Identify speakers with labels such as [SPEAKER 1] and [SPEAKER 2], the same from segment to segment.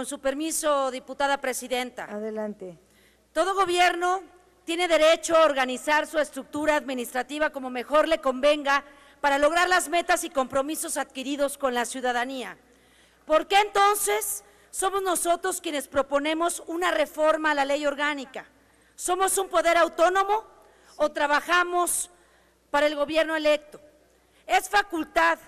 [SPEAKER 1] Con su permiso, diputada presidenta. Adelante. Todo gobierno tiene derecho a organizar su estructura administrativa como mejor le convenga para lograr las metas y compromisos adquiridos con la ciudadanía. ¿Por qué entonces somos nosotros quienes proponemos una reforma a la ley orgánica? ¿Somos un poder autónomo o trabajamos para el gobierno electo? Es facultad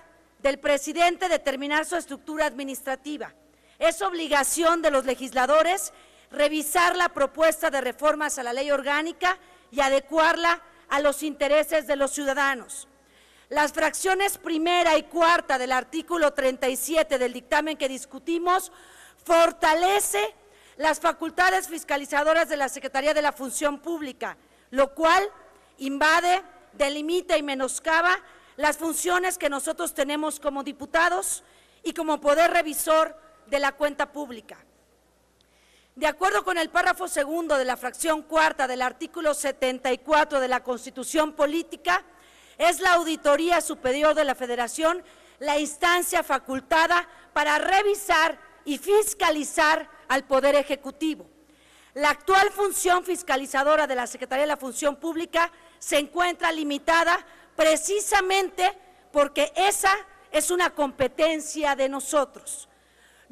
[SPEAKER 1] del presidente determinar su estructura administrativa. Es obligación de los legisladores revisar la propuesta de reformas a la ley orgánica y adecuarla a los intereses de los ciudadanos. Las fracciones primera y cuarta del artículo 37 del dictamen que discutimos fortalece las facultades fiscalizadoras de la Secretaría de la Función Pública, lo cual invade, delimita y menoscaba las funciones que nosotros tenemos como diputados y como poder revisor de la cuenta pública. De acuerdo con el párrafo segundo de la fracción cuarta del artículo 74 de la Constitución Política, es la Auditoría Superior de la Federación la instancia facultada para revisar y fiscalizar al Poder Ejecutivo. La actual función fiscalizadora de la Secretaría de la Función Pública se encuentra limitada precisamente porque esa es una competencia de nosotros.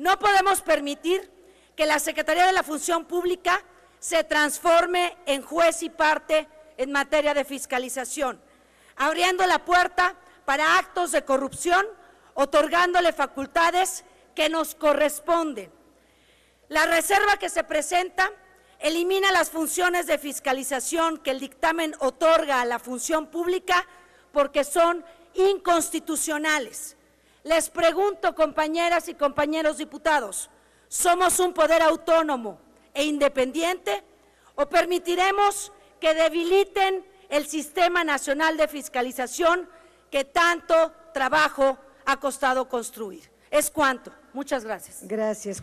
[SPEAKER 1] No podemos permitir que la Secretaría de la Función Pública se transforme en juez y parte en materia de fiscalización, abriendo la puerta para actos de corrupción, otorgándole facultades que nos corresponden. La reserva que se presenta elimina las funciones de fiscalización que el dictamen otorga a la función pública porque son inconstitucionales. Les pregunto, compañeras y compañeros diputados, ¿somos un poder autónomo e independiente o permitiremos que debiliten el Sistema Nacional de Fiscalización que tanto trabajo ha costado construir? Es cuanto. Muchas gracias. Gracias.